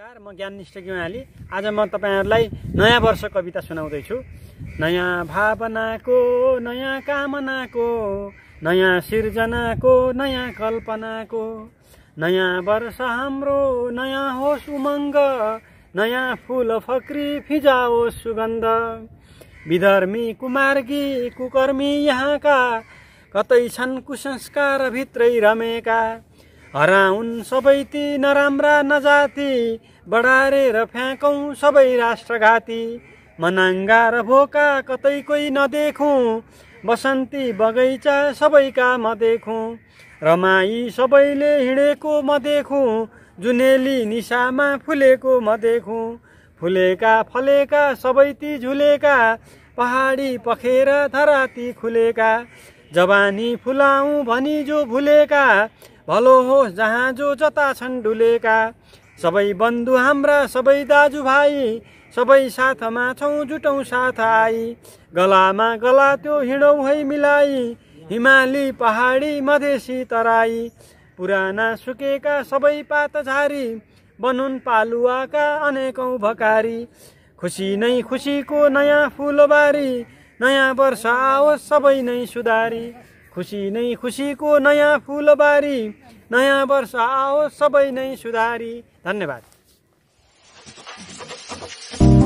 नमस्कार म ज्ञाननिष्ठ गेवाली आज म तपाईँहरूलाई नयाँ वर्ष कविता सुनाउँदैछु नयाँ भावनाको नयाँ कामनाको नयाँ सिर्जनाको नयाँ कल्पनाको नयाँ वर्ष हाम्रो नयाँ होस् उमङ्ग नयाँ फुल फक्री फिजाओस् सुगन्ध विधर्मी कुमार्गी कुकर्मी यहाँका कतै छन् कुसंस्कार भित्रै रमेका हराउन् सबै ती नराम्रा नजाती बढारेर फ्याँकौँ सबै राष्ट्रघाती मनाङ्गा र भोका कतै कोही नदेखौँ बसन्ती बगैँचा सबैका म देखौँ रमाई सबैले हिँडेको म देखौँ जुनेली निसामा फुलेको म देखौँ फुलेका फलेका सबै ती झुलेका पहाडी पखेर धराती खुलेका जवानी फुलाउँ भनी जो भुलेका भलो हो जहाँ जो जता छन् डुलेका सबै बन्धु हाम्रा सबै दाजुभाइ सबै साथमा छौँ जुटौँ साथ आई गलामा गला त्यो हिँडौँ है मिलाई हिमाली पहाडी मधेसी तराई पुराना सुकेका सबै पात झारी बनुन पालुवाका अनेकौँ भकारी खुसी नै खुसीको नयाँ फुलबारी नयाँ वर्ष आओस् सबै नै सुधारी खुसी नै खुसीको नयाँ फुलबारी नयाँ वर्ष आओ सबै नै सुधारी धन्यवाद